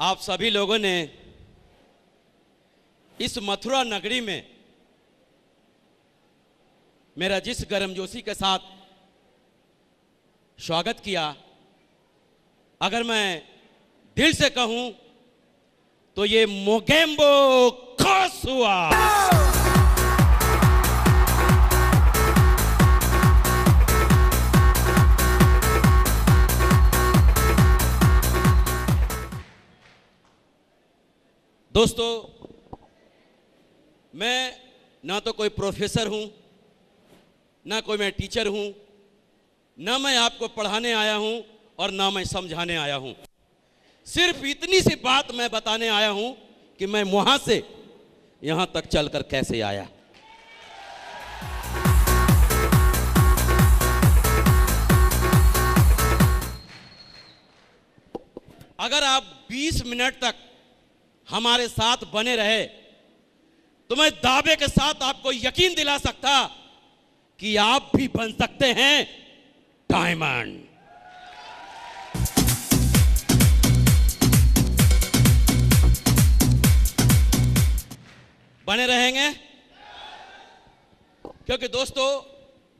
आप सभी लोगों ने इस मथुरा नगरी में मेरा जिस गर्मजोशी के साथ स्वागत किया अगर मैं दिल से कहूं तो ये मोगेम्बो खास हुआ दोस्तों मैं ना तो कोई प्रोफेसर हूं ना कोई मैं टीचर हूं ना मैं आपको पढ़ाने आया हूं और ना मैं समझाने आया हूं सिर्फ इतनी सी बात मैं बताने आया हूं कि मैं वहां से यहां तक चलकर कैसे आया अगर आप 20 मिनट तक हमारे साथ बने रहे तो मैं दावे के साथ आपको यकीन दिला सकता कि आप भी बन सकते हैं डायमंड बने रहेंगे क्योंकि दोस्तों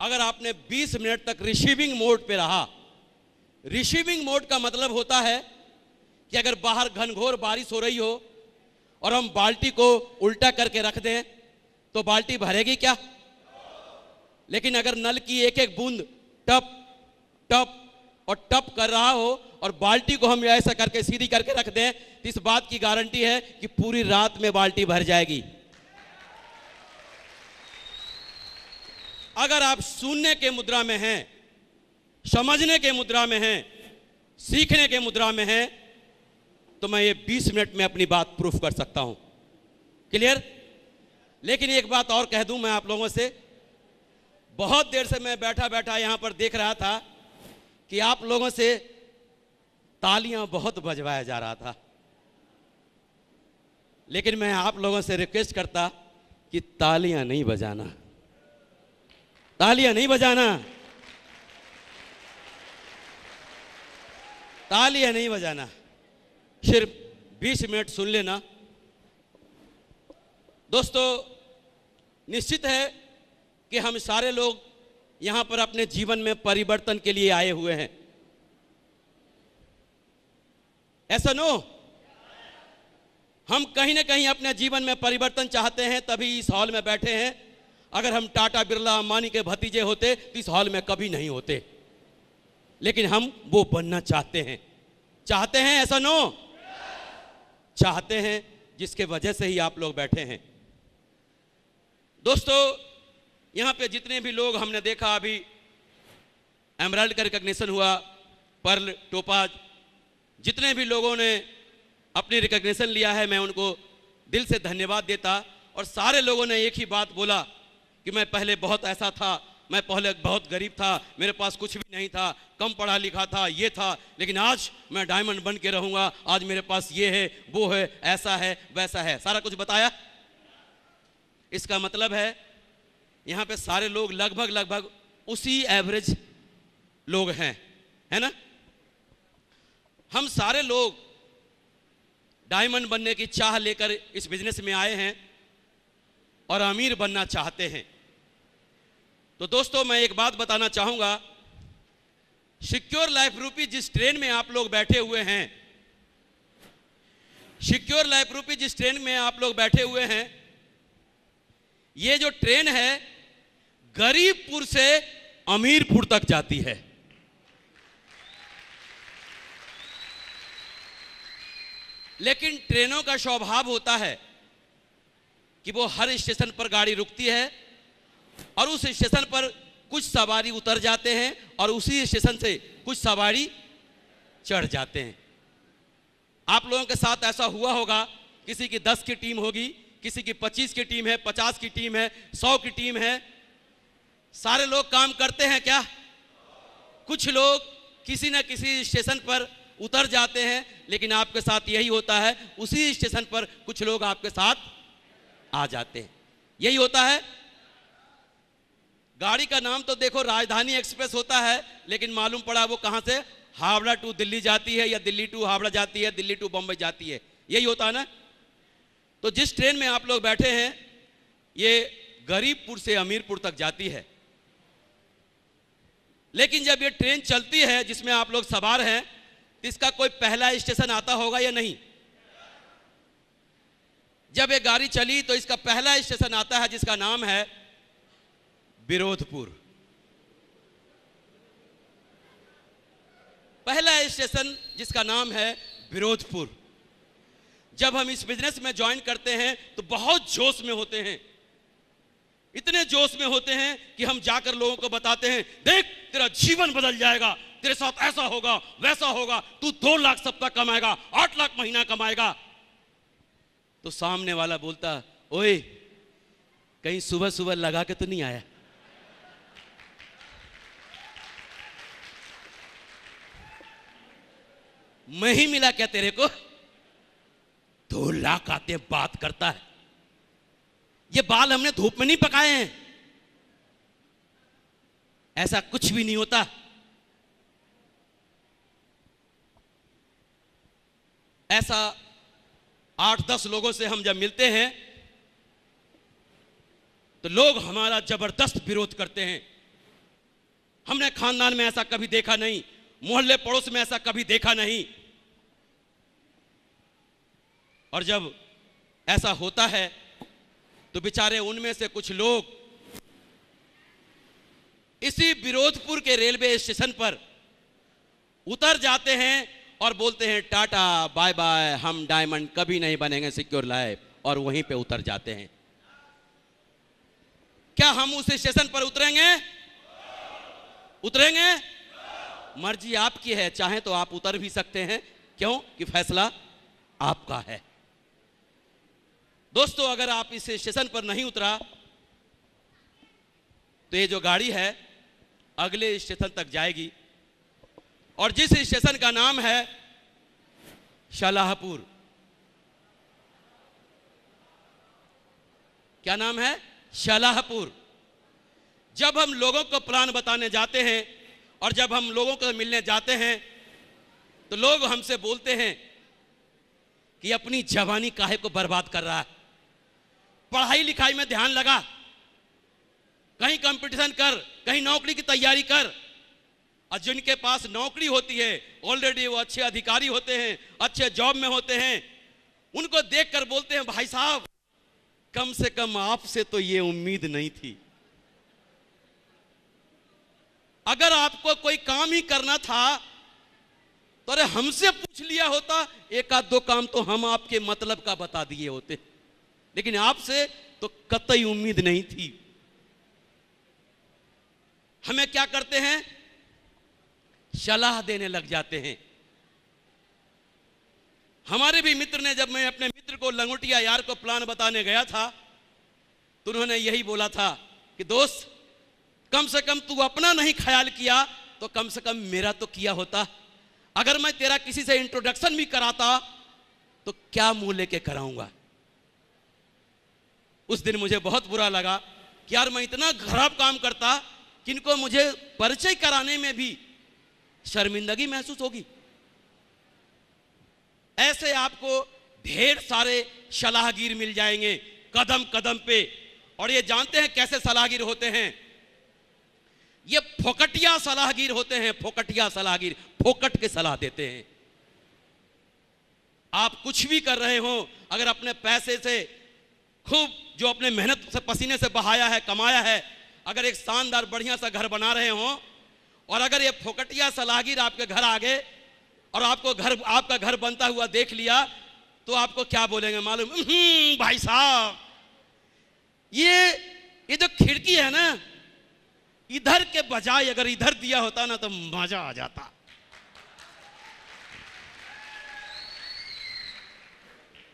अगर आपने 20 मिनट तक रिसीविंग मोड पे रहा रिसीविंग मोड का मतलब होता है कि अगर बाहर घनघोर बारिश हो रही हो और हम बाल्टी को उल्टा करके रख दें तो बाल्टी भरेगी क्या लेकिन अगर नल की एक एक बूंद टप टप और टप कर रहा हो और बाल्टी को हम ऐसा करके सीधी करके रख दें तो इस बात की गारंटी है कि पूरी रात में बाल्टी भर जाएगी अगर आप सुनने के मुद्रा में हैं समझने के मुद्रा में हैं सीखने के मुद्रा में हैं तो मैं ये 20 मिनट में अपनी बात प्रूफ कर सकता हूं क्लियर लेकिन एक बात और कह दूं मैं आप लोगों से बहुत देर से मैं बैठा बैठा यहां पर देख रहा था कि आप लोगों से तालियां बहुत बजवाया जा रहा था लेकिन मैं आप लोगों से रिक्वेस्ट करता कि तालियां नहीं बजाना तालियां नहीं बजाना तालियां नहीं बजाना सिर्फ 20 मिनट सुन लेना दोस्तों निश्चित है कि हम सारे लोग यहां पर अपने जीवन में परिवर्तन के लिए आए हुए हैं ऐसा नो हम कहीं ना कहीं अपने जीवन में परिवर्तन चाहते हैं तभी इस हॉल में बैठे हैं अगर हम टाटा बिरला अंबानी के भतीजे होते तो इस हॉल में कभी नहीं होते लेकिन हम वो बनना चाहते हैं चाहते हैं ऐसा नो चाहते हैं जिसके वजह से ही आप लोग बैठे हैं दोस्तों यहाँ पे जितने भी लोग हमने देखा अभी एमराल्ड का रिकग्निशन हुआ पर्ल टोपाज जितने भी लोगों ने अपनी रिकग्निशन लिया है मैं उनको दिल से धन्यवाद देता और सारे लोगों ने एक ही बात बोला कि मैं पहले बहुत ऐसा था मैं पहले बहुत गरीब था मेरे पास कुछ भी नहीं था कम पढ़ा लिखा था ये था लेकिन आज मैं डायमंड बन के रहूंगा आज मेरे पास ये है वो है ऐसा है वैसा है सारा कुछ बताया इसका मतलब है यहां पे सारे लोग लगभग लगभग उसी एवरेज लोग हैं है ना हम सारे लोग डायमंड बनने की चाह लेकर इस बिजनेस में आए हैं और अमीर बनना चाहते हैं तो दोस्तों मैं एक बात बताना चाहूंगा सिक्योर लाइफ रूपी जिस ट्रेन में आप लोग बैठे हुए हैं सिक्योर लाइफ रूपी जिस ट्रेन में आप लोग बैठे हुए हैं यह जो ट्रेन है गरीबपुर से अमीरपुर तक जाती है लेकिन ट्रेनों का स्वभाव होता है कि वो हर स्टेशन पर गाड़ी रुकती है और उस स्टेशन पर कुछ सवारी उतर जाते हैं और उसी स्टेशन से कुछ सवारी चढ़ जाते हैं आप लोगों के साथ ऐसा हुआ होगा किसी की दस की टीम होगी किसी की पच्चीस की टीम है पचास की टीम है सौ की टीम है सारे लोग काम करते हैं क्या कुछ लोग किसी न किसी स्टेशन पर उतर जाते हैं लेकिन आपके साथ यही होता है उसी स्टेशन पर कुछ लोग आपके साथ आ जाते हैं यही होता है गाड़ी का नाम तो देखो राजधानी एक्सप्रेस होता है लेकिन मालूम पड़ा वो कहां से हावड़ा टू दिल्ली जाती है या दिल्ली टू हावड़ा जाती है दिल्ली टू बम्बई जाती है यही होता है ना तो जिस ट्रेन में आप लोग बैठे हैं ये गरीबपुर से अमीरपुर तक जाती है लेकिन जब ये ट्रेन चलती है जिसमें आप लोग सवार हैं तो इसका कोई पहला स्टेशन आता होगा या नहीं जब ये गाड़ी चली तो इसका पहला स्टेशन आता है जिसका नाम है विरोधपुर पहला स्टेशन जिसका नाम है विरोधपुर जब हम इस बिजनेस में ज्वाइन करते हैं तो बहुत जोश में होते हैं इतने जोश में होते हैं कि हम जाकर लोगों को बताते हैं देख तेरा जीवन बदल जाएगा तेरे साथ ऐसा होगा वैसा होगा तू दो लाख सप्ताह कमाएगा आठ लाख महीना कमाएगा तो सामने वाला बोलता ओए कहीं सुबह सुबह लगा के तो नहीं आया मैं ही मिला क्या तेरे को दो लाख आते बात करता है ये बाल हमने धूप में नहीं पकाए हैं ऐसा कुछ भी नहीं होता ऐसा आठ दस लोगों से हम जब मिलते हैं तो लोग हमारा जबरदस्त विरोध करते हैं हमने खानदान में ऐसा कभी देखा नहीं मोहल्ले पड़ोस में ऐसा कभी देखा नहीं और जब ऐसा होता है तो बेचारे उनमें से कुछ लोग इसी विरोधपुर के रेलवे स्टेशन पर उतर जाते हैं और बोलते हैं टाटा बाय बाय हम डायमंड कभी नहीं बनेंगे सिक्योर लाइफ और वहीं पे उतर जाते हैं क्या हम उस स्टेशन पर उतरेंगे उतरेंगे मर्जी आपकी है चाहे तो आप उतर भी सकते हैं क्यों कि फैसला आपका है दोस्तों अगर आप इस स्टेशन पर नहीं उतरा तो ये जो गाड़ी है अगले स्टेशन तक जाएगी और जिस स्टेशन का नाम है शालाहपुर क्या नाम है शालाहपुर जब हम लोगों को प्लान बताने जाते हैं और जब हम लोगों को मिलने जाते हैं तो लोग हमसे बोलते हैं कि अपनी जवानी काहे को बर्बाद कर रहा है पढ़ाई लिखाई में ध्यान लगा कहीं कंपटीशन कर कहीं नौकरी की तैयारी कर और जिनके पास नौकरी होती है ऑलरेडी वो अच्छे अधिकारी होते हैं अच्छे जॉब में होते हैं उनको देखकर बोलते हैं भाई साहब कम से कम आपसे तो ये उम्मीद नहीं थी अगर आपको कोई काम ही करना था तो अरे हमसे पूछ लिया होता एक आध दो काम तो हम आपके मतलब का बता दिए होते लेकिन आपसे तो कतई उम्मीद नहीं थी हमें क्या करते हैं सलाह देने लग जाते हैं हमारे भी मित्र ने जब मैं अपने मित्र को लंगुटिया यार को प्लान बताने गया था तो उन्होंने यही बोला था कि दोस्त कम से कम तू अपना नहीं ख्याल किया तो कम से कम मेरा तो किया होता अगर मैं तेरा किसी से इंट्रोडक्शन भी कराता तो क्या मुंह लेके कराऊंगा उस दिन मुझे बहुत बुरा लगा कि यार मैं इतना खराब काम करता कि इनको मुझे परिचय कराने में भी शर्मिंदगी महसूस होगी ऐसे आपको ढेर सारे सलाहगीर मिल जाएंगे कदम कदम पे और ये जानते हैं कैसे सलाहगीर होते हैं ये फोकटिया सलाहगीर होते हैं फोकटिया सलाहगीर फोकट के सलाह देते हैं आप कुछ भी कर रहे हो अगर अपने पैसे से खूब जो अपने मेहनत से पसीने से बहाया है कमाया है अगर एक शानदार बढ़िया सा घर बना रहे हों और अगर ये फोकटिया सलाहगीर आपके घर आ गए और आपको घर आपका घर बनता हुआ देख लिया तो आपको क्या बोलेंगे मालूम भाई साहब ये ये जो खिड़की है ना इधर के बजाय अगर इधर दिया होता ना तो मजा आ जाता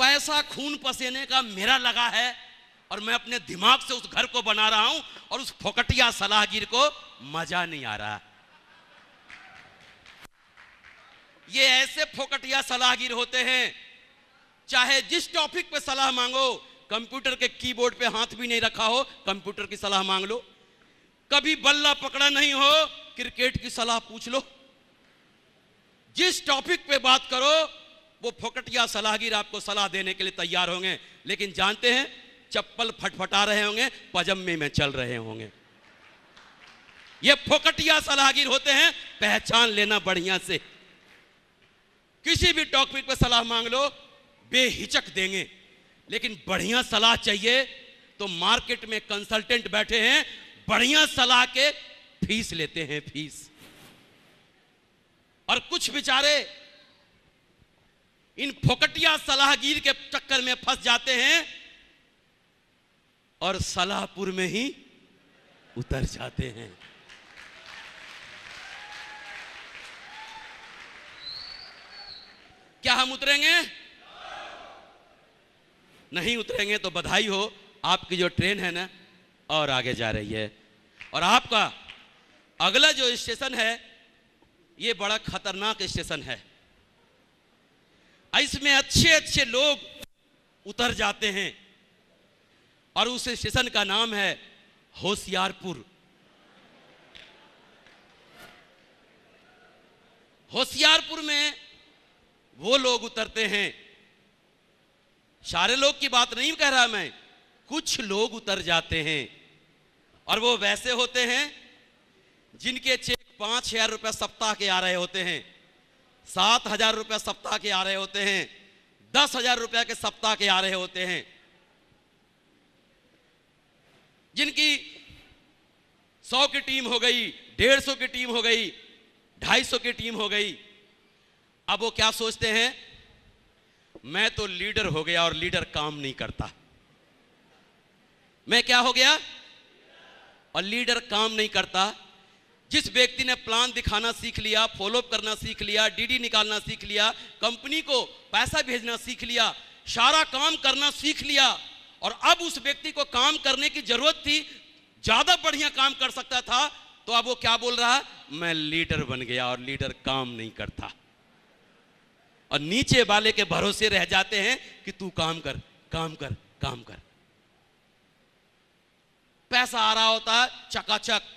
पैसा खून पसीने का मेरा लगा है और मैं अपने दिमाग से उस घर को बना रहा हूं और उस फोकटिया सलाहगीर को मजा नहीं आ रहा ये ऐसे फोकटिया सलाहगीर होते हैं चाहे जिस टॉपिक पे सलाह मांगो कंप्यूटर के कीबोर्ड पे हाथ भी नहीं रखा हो कंप्यूटर की सलाह मांग लो कभी बल्ला पकड़ा नहीं हो क्रिकेट की सलाह पूछ लो जिस टॉपिक पे बात करो वो फोकटिया सलाहगीर आपको सलाह देने के लिए तैयार होंगे लेकिन जानते हैं चप्पल फटफटा रहे होंगे पजम्मे में चल रहे होंगे ये फोकटिया सलाहगीर होते हैं पहचान लेना बढ़िया से किसी भी टॉपिक पर सलाह मांग लो बेहिचक देंगे लेकिन बढ़िया सलाह चाहिए तो मार्केट में कंसल्टेंट बैठे हैं बढ़िया सलाह के फीस लेते हैं फीस और कुछ बेचारे इन फोकटिया सलाहगीर के चक्कर में फंस जाते हैं और सलाहपुर में ही उतर जाते हैं क्या हम उतरेंगे नहीं उतरेंगे तो बधाई हो आपकी जो ट्रेन है ना और आगे जा रही है और आपका अगला जो स्टेशन है ये बड़ा खतरनाक स्टेशन है इसमें अच्छे अच्छे लोग उतर जाते हैं और उस स्टेशन का नाम है होशियारपुर होशियारपुर में वो लोग उतरते हैं सारे लोग की बात नहीं कह रहा मैं कुछ लोग उतर जाते हैं और वो वैसे होते हैं जिनके चेक पांच हजार रुपए सप्ताह के आ रहे होते हैं सात हजार रुपया सप्ताह के आ रहे होते हैं दस हजार रुपया के सप्ताह के आ रहे होते हैं जिनकी सौ की टीम हो गई डेढ़ सौ की टीम हो गई ढाई सौ की टीम हो गई अब वो क्या सोचते हैं मैं तो लीडर हो गया और लीडर काम नहीं करता मैं क्या हो गया और लीडर काम नहीं करता जिस व्यक्ति ने प्लान दिखाना सीख लिया फॉलोअप करना सीख लिया डीडी निकालना सीख लिया कंपनी को पैसा भेजना सीख लिया सारा काम करना सीख लिया और अब उस व्यक्ति को काम करने की जरूरत थी ज्यादा बढ़िया काम कर सकता था तो अब वो क्या बोल रहा मैं लीडर बन गया और लीडर काम नहीं करता और नीचे वाले के भरोसे रह जाते हैं कि तू काम कर काम कर काम कर पैसा आ रहा होता है चकाचक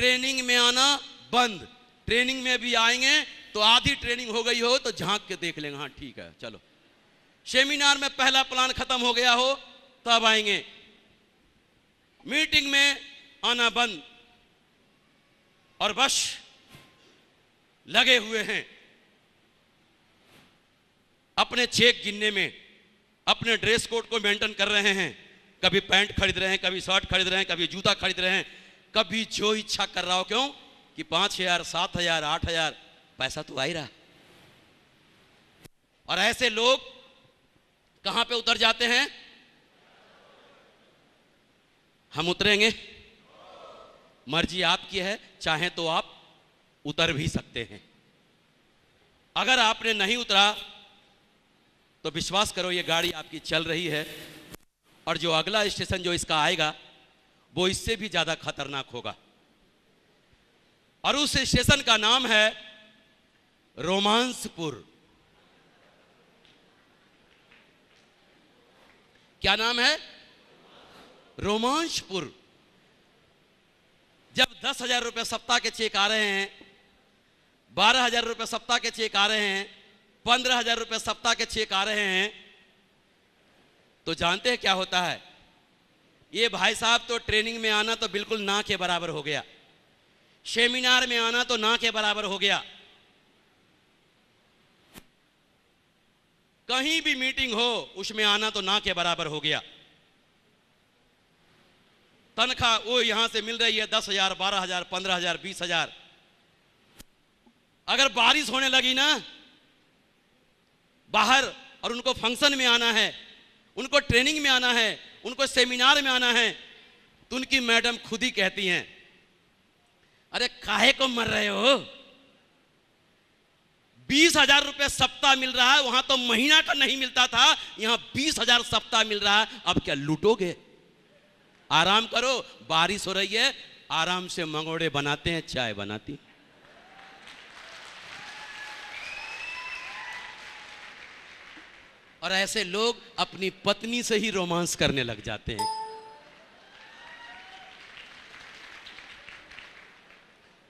ट्रेनिंग में आना बंद ट्रेनिंग में भी आएंगे तो आधी ट्रेनिंग हो गई हो तो झांक के देख लेंगे हाँ ठीक है चलो सेमिनार में पहला प्लान खत्म हो गया हो तब आएंगे मीटिंग में आना बंद और बस लगे हुए हैं अपने चेक गिनने में अपने ड्रेस कोड को मेंटेन कर रहे हैं कभी पैंट खरीद रहे हैं कभी शर्ट खरीद रहे हैं कभी जूता खरीद रहे हैं कभी जो इच्छा कर रहा हो क्यों कि पांच हजार सात हजार आठ हजार पैसा तो आ ही रहा और ऐसे लोग कहां पे उतर जाते हैं हम उतरेंगे मर्जी आपकी है चाहे तो आप उतर भी सकते हैं अगर आपने नहीं उतरा तो विश्वास करो ये गाड़ी आपकी चल रही है और जो अगला स्टेशन जो इसका आएगा वो इससे भी ज्यादा खतरनाक होगा और उस स्टेशन का नाम है रोमांसपुर क्या नाम है रोमांसपुर जब दस हजार रुपये सप्ताह के चेक आ रहे हैं बारह हजार रुपये सप्ताह के चेक आ रहे हैं पंद्रह हजार रुपये सप्ताह के चेक आ रहे हैं तो जानते हैं क्या होता है ये भाई साहब तो ट्रेनिंग में आना तो बिल्कुल ना के बराबर हो गया सेमिनार में आना तो ना के बराबर हो गया कहीं भी मीटिंग हो उसमें आना तो ना के बराबर हो गया तनखा वो यहां से मिल रही है दस हजार बारह हजार पंद्रह हजार बीस हजार अगर बारिश होने लगी ना बाहर और उनको फंक्शन में आना है उनको ट्रेनिंग में आना है उनको सेमिनार में आना है तो उनकी मैडम खुद ही कहती हैं अरे काहे को मर रहे हो बीस हजार रुपये सप्ताह मिल रहा है वहां तो महीना का तो नहीं मिलता था यहां बीस हजार सप्ताह मिल रहा है अब क्या लूटोगे आराम करो बारिश हो रही है आराम से मंगोड़े बनाते हैं चाय बनाती है और ऐसे लोग अपनी पत्नी से ही रोमांस करने लग जाते हैं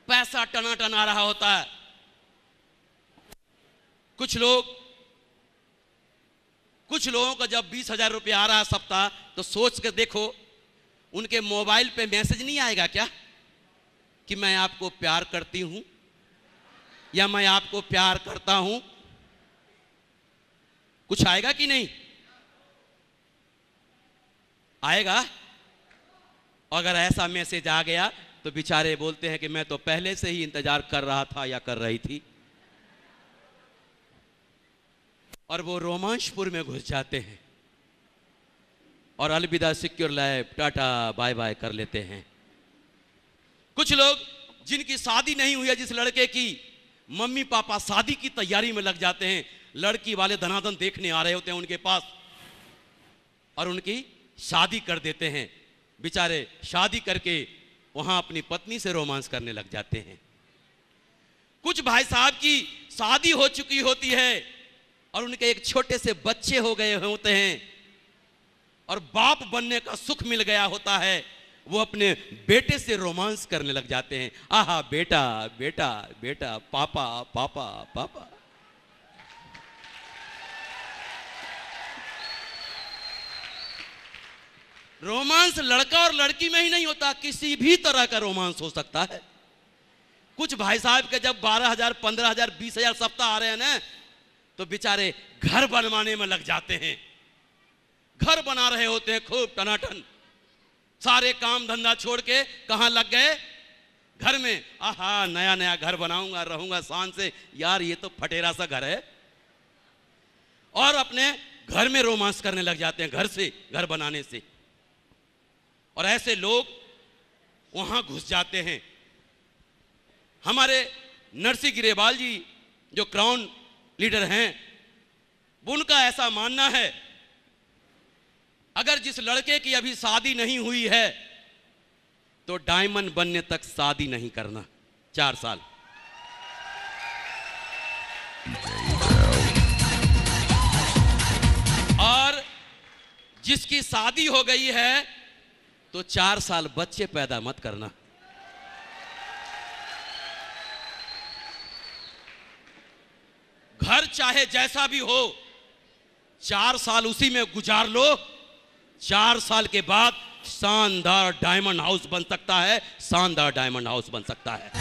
पैसा टना टना रहा होता है कुछ लोग कुछ लोगों का जब बीस हजार रुपया आ रहा है सप्ताह तो सोच कर देखो उनके मोबाइल पे मैसेज नहीं आएगा क्या कि मैं आपको प्यार करती हूं या मैं आपको प्यार करता हूं कुछ आएगा कि नहीं आएगा अगर ऐसा मैसेज आ गया तो बेचारे बोलते हैं कि मैं तो पहले से ही इंतजार कर रहा था या कर रही थी और वो रोमांचपुर में घुस जाते हैं और अलविदा secure life tata bye bye कर लेते हैं कुछ लोग जिनकी शादी नहीं हुई है जिस लड़के की मम्मी पापा शादी की तैयारी में लग जाते हैं लड़की वाले धनाधन देखने आ रहे होते हैं उनके पास और उनकी शादी कर देते हैं बेचारे शादी करके वहां अपनी पत्नी से रोमांस करने लग जाते हैं कुछ भाई साहब की शादी हो चुकी होती है और उनके एक छोटे से बच्चे हो गए होते हैं और बाप बनने का सुख मिल गया होता है वो अपने बेटे से रोमांस करने लग जाते हैं आहा बेटा बेटा बेटा पापा पापा पापा रोमांस लड़का और लड़की में ही नहीं होता किसी भी तरह का रोमांस हो सकता है कुछ भाई साहब के जब बारह हजार पंद्रह हजार बीस हजार सप्ताह आ रहे हैं ना तो बेचारे घर बनवाने में लग जाते हैं घर बना रहे होते हैं खूब टनाटन सारे काम धंधा छोड़ के कहा लग गए घर में आहा नया नया घर बनाऊंगा रहूंगा शान से यार ये तो फटेरा सा घर है और अपने घर में रोमांस करने लग जाते हैं घर से घर बनाने से और ऐसे लोग वहां घुस जाते हैं हमारे नरसिंह गिरेवाल जी जो क्राउन लीडर हैं उनका ऐसा मानना है अगर जिस लड़के की अभी शादी नहीं हुई है तो डायमंड बनने तक शादी नहीं करना चार साल और जिसकी शादी हो गई है तो चार साल बच्चे पैदा मत करना घर चाहे जैसा भी हो चार साल उसी में गुजार लो चार साल के बाद शानदार डायमंड हाउस बन सकता है शानदार डायमंड हाउस बन सकता है